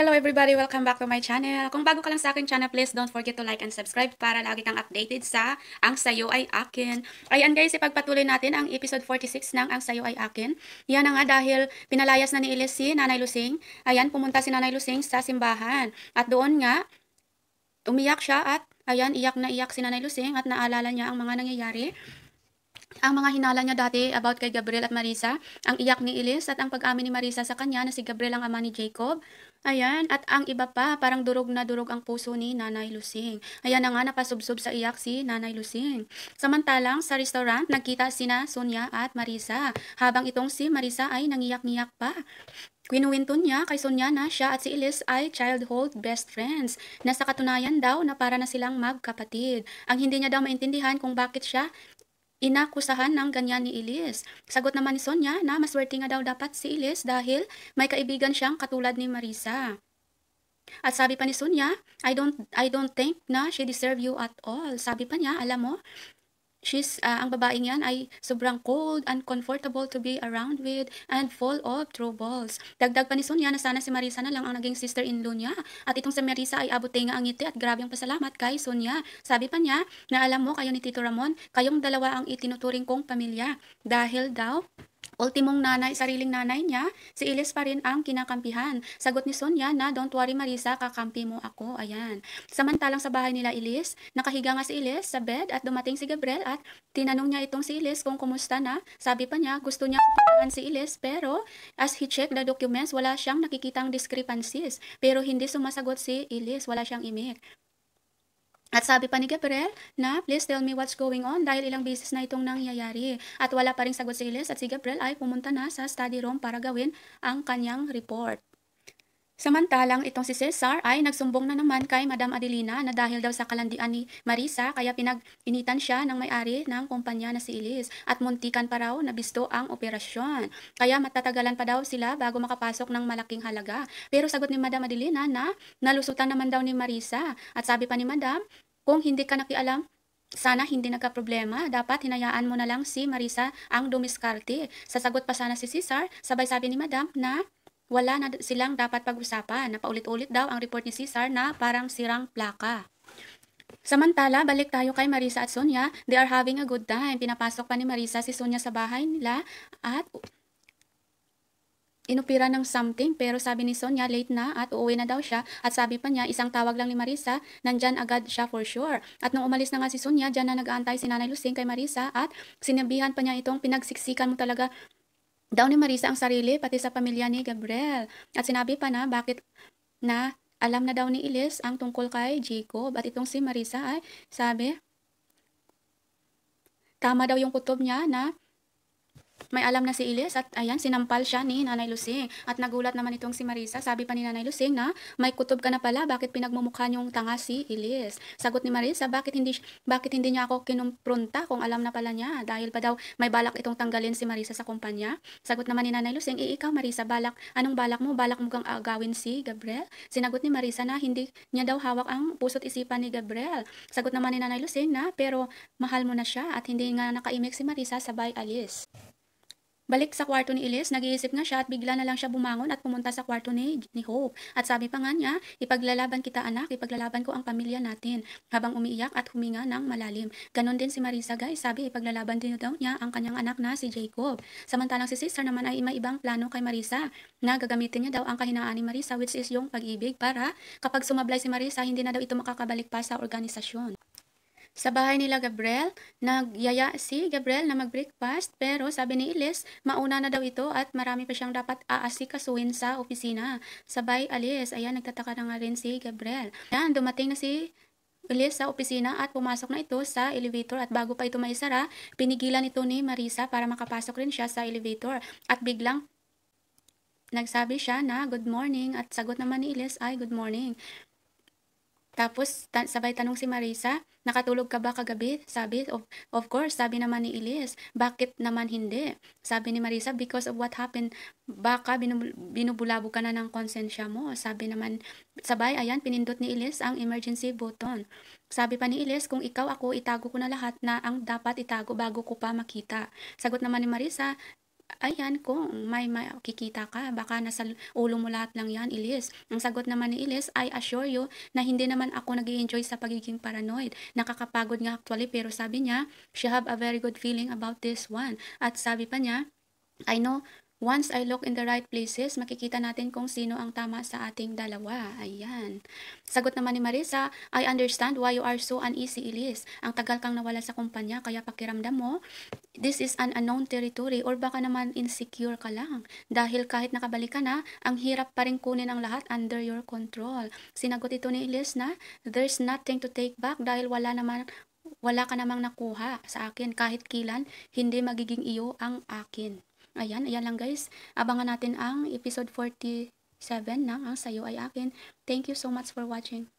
Hello everybody! Welcome back to my channel. Kung bago ka lang sa akin channel, please don't forget to like and subscribe para lagi kang updated sa Ang Sayo Ay Akin. Ayan guys, ipagpatuloy natin ang episode 46 ng Ang Sayo Ay Akin. Yan nga dahil pinalayas na ni Ilis si Nanay Lusing. Ayan, pumunta si Nanay Lusing sa simbahan. At doon nga, umiyak siya at ayan, iyak na iyak si Nanay Lusing at naalala niya ang mga nangyayari ang mga hinala niya dati about kay Gabriel at Marisa, ang iyak ni Elise at ang pag-amin ni Marisa sa kanya na si Gabriel ang ama ni Jacob. Ayan, at ang iba pa, parang durog na durog ang puso ni Nanay Lusing. Ayan na nga, napasubsob sa iyak si Nanay Lusing. Samantalang sa restaurant, nagkita sina Sonia at Marisa, habang itong si Marisa ay nangiyak-ngiyak pa. Kinuwento niya kay Sonia na siya at si Elise ay childhood best friends na sa katunayan daw na para na silang magkapatid. Ang hindi niya daw maintindihan kung bakit siya Inakusahan ng ganyan ni Ilis. Sagot naman ni Sonia na maswerte nga daw dapat si Ilis dahil may kaibigan siyang katulad ni Marisa. At sabi pa ni Sonia, I don't, I don't think na she deserve you at all. Sabi pa niya, alam mo, She's, uh, ang babaeng yan ay sobrang cold, uncomfortable to be around with, and full of troubles. Dagdag pa ni Sonia na sana si Marisa na lang ang naging sister-in-law niya. At itong si Marisa ay abutay nga ang ngiti at grabe ang pasalamat kay Sonia. Sabi pa niya na alam mo kayo ni Tito Ramon, kayong dalawa ang itinuturing kong pamilya. Dahil daw, Ultimong nanay, sariling nanay niya, si Iles pa rin ang kinakampihan. Sagot ni Sonia na, don't worry Marisa, kakampi mo ako. Ayan. Samantalang sa bahay nila Iles, nakahiga nga si Iles sa bed at dumating si Gabriel at tinanong niya itong si Iles kung kumusta na. Sabi pa niya, gusto niya kumitahan si Iles pero as he checked the documents, wala siyang nakikitang discrepancies. Pero hindi sumasagot si Iles, wala siyang imik. At sabi pa ni Gabriel na please tell me what's going on dahil ilang beses na itong nangyayari. At wala pa rin sagot si Iles at si Gabriel ay pumunta na sa study room para gawin ang kanyang report. Samantalang itong si Cesar ay nagsumbong na naman kay Madam Adelina na dahil daw sa kalandian ni Marisa kaya pinag-initan siya ng may-ari ng kumpanya na si Elise at muntikan pa raw na bisto ang operasyon. Kaya matatagalan pa daw sila bago makapasok ng malaking halaga. Pero sagot ni Madam Adelina na nalusutan naman daw ni Marisa at sabi pa ni Madam, kung hindi ka nakialam, sana hindi nagka-problema. Dapat hinayaan mo na lang si Marisa ang dumiskarte. Sasagot pa sana si Cesar, sabay sabi ni Madam na wala na silang dapat pag-usapan na paulit-ulit daw ang report ni Cesar na parang sirang plaka. Samantala, balik tayo kay Marisa at Sonia. They are having a good time. Pinapasok pa ni Marisa si Sonia sa bahay nila at inupira ng something pero sabi ni Sonia late na at uuwi na daw siya at sabi pa niya isang tawag lang ni Marisa nandyan agad siya for sure at nung umalis na nga si Sonia dyan na nag-aantay si Nanay Lucing kay Marisa at sinabihan pa niya itong pinagsiksikan mo talaga daw ni Marisa ang sarili pati sa pamilya ni Gabriel. At sinabi pa na bakit na alam na daw ni Ilis ang tungkol kay Jacob at itong si Marisa ay sabi tama daw yung kutob niya na may alam na si Ilis at ayan, sinampal siya ni Nanay Lusing. At nagulat naman itong si Marisa. Sabi pa ni Nanay Lusing na, may kutob ka na pala, bakit pinagmumukha niyong tanga si Ilis? Sagot ni Marisa, bakit hindi, bakit hindi niya ako kinumprunta kung alam na pala niya? Dahil pa daw may balak itong tanggalin si Marisa sa kumpanya. Sagot naman ni Nanay Lusing, eh, ikaw Marisa, balak, anong balak mo? Balak mo kang agawin si Gabriel? Sinagot ni Marisa na hindi niya daw hawak ang puso't isipan ni Gabriel. Sagot naman ni Nanay Lusing na, pero mahal mo na siya at hindi nga nakaimik si Marisa sa sabay alis. Balik sa kwarto ni Elise, nag-iisip nga siya at bigla na lang siya bumangon at pumunta sa kwarto ni, ni Hope. At sabi pa nga niya, ipaglalaban kita anak, ipaglalaban ko ang pamilya natin. Habang umiiyak at huminga ng malalim. Ganon din si Marisa guys, sabi ipaglalaban din daw niya ang kanyang anak na si Jacob. Samantalang si sister naman ay may ibang plano kay Marisa na gagamitin niya daw ang kahinaan ni Marisa which is yung pag-ibig para kapag sumablay si Marisa, hindi na daw ito makakabalik pa sa organisasyon. Sa bahay nila Gabriel, nagyaya si Gabriel na mag-breakfast pero sabi ni Elise, mauna na daw ito at marami pa siyang dapat aasikasuhin sa opisina. Sabay alis, ayan nagtataka na nga rin si Gabriel. Yan, dumating na si Elise sa opisina at pumasok na ito sa elevator at bago pa ito maisara, pinigilan ito ni Marisa para makapasok rin siya sa elevator at biglang Nagsabi siya na good morning at sagot naman ni Elise ay good morning. Tapos, ta- sabay tanong si Marisa, nakatulog ka ba kagabi? Sabi, of, of course, sabi naman ni Elise. Bakit naman hindi? Sabi ni Marisa, because of what happened, baka binub- binubulabo ka na ng konsensya mo. Sabi naman, sabay, ayan, pinindot ni Elise ang emergency button. Sabi pa ni Elise, kung ikaw ako, itago ko na lahat na ang dapat itago bago ko pa makita. Sagot naman ni Marisa, ayan kung may makikita ka, baka nasa ulo mo lahat lang yan, Ilis. Ang sagot naman ni Ilis, I assure you na hindi naman ako nag enjoy sa pagiging paranoid. Nakakapagod nga actually pero sabi niya, she have a very good feeling about this one. At sabi pa niya, I know Once I look in the right places, makikita natin kung sino ang tama sa ating dalawa. Ayan. Sagot naman ni Marisa, I understand why you are so uneasy, Elise. Ang tagal kang nawala sa kumpanya, kaya pakiramdam mo, this is an unknown territory or baka naman insecure ka lang. Dahil kahit nakabalik ka na, ang hirap pa rin kunin ang lahat under your control. Sinagot ito ni Elise na, there's nothing to take back dahil wala naman wala ka namang nakuha sa akin kahit kilan hindi magiging iyo ang akin Ayan, ayan lang guys. Abangan natin ang episode 47 ng Ang Sayo Ay Akin. Thank you so much for watching.